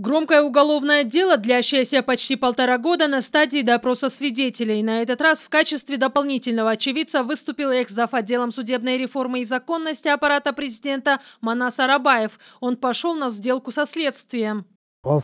Громкое уголовное дело, длящееся почти полтора года на стадии допроса свидетелей. На этот раз в качестве дополнительного очевидца выступил экс-зав отделом судебной реформы и законности аппарата президента Манас Арабаев. Он пошел на сделку со следствием по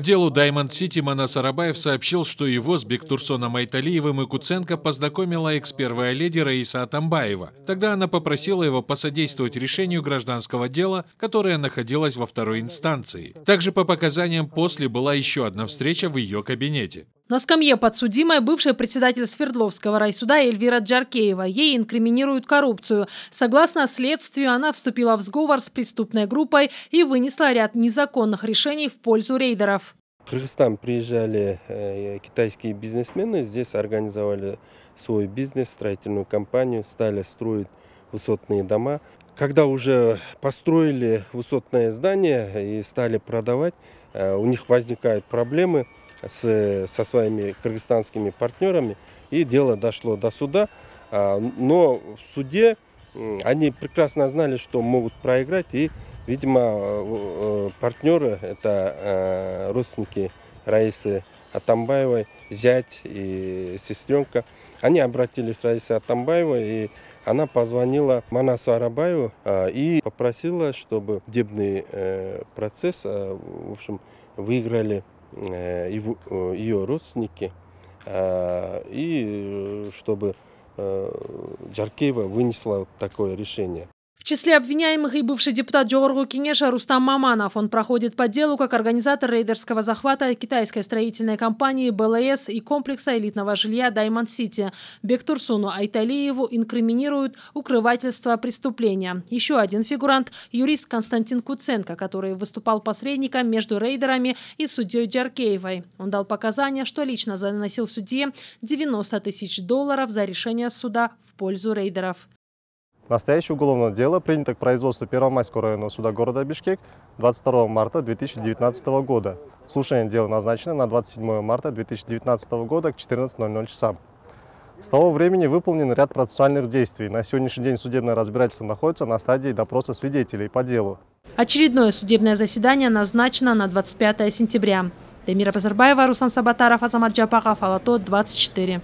делу Diamond City манас арабаев сообщил что его с бектурсоном айталиевым и куценко познакомила экс первая леди раиса атамбаева тогда она попросила его посодействовать решению гражданского дела которое находилось во второй инстанции также по показаниям после была еще одна встреча в ее кабинете на скамье подсудимая бывшая председатель Свердловского райсуда Эльвира Джаркеева. Ей инкриминируют коррупцию. Согласно следствию, она вступила в сговор с преступной группой и вынесла ряд незаконных решений в пользу рейдеров. В Кыргызстан приезжали э, китайские бизнесмены, здесь организовали свой бизнес, строительную компанию, стали строить высотные дома. Когда уже построили высотное здание и стали продавать, э, у них возникают проблемы с, со своими кыргызстанскими партнерами, и дело дошло до суда. А, но в суде они прекрасно знали, что могут проиграть, и, видимо, э, э, партнеры, это э, родственники Раисы Атамбаевой, зять и сестренка, они обратились к Раисе Атамбаевой, и она позвонила Манасу Арабаеву и попросила, чтобы дебный процесс, в общем, выиграли Э, э, ее родственники, э, и чтобы Джаркеева вынесла такое решение. В числе обвиняемых и бывший депутат Джоргу Кинеша Рустам Маманов. Он проходит по делу как организатор рейдерского захвата китайской строительной компании БЛС и комплекса элитного жилья Даймонд Сити. Бектурсуну Айталиеву инкриминируют укрывательство преступления. Еще один фигурант – юрист Константин Куценко, который выступал посредником между рейдерами и судьей Джаркеевой. Он дал показания, что лично заносил судье 90 тысяч долларов за решение суда в пользу рейдеров. Настоящее уголовное дело принято к производству Первомайского районного суда города Бишкек 22 марта 2019 года. Слушание дела назначено на 27 марта 2019 года к 14.00 часам. С того времени выполнен ряд процессуальных действий. На сегодняшний день судебное разбирательство находится на стадии допроса свидетелей по делу. Очередное судебное заседание назначено на 25 сентября. Демира Базарбаева, Руслан Сабатаров, Азамат Джапахов, Алато, 24.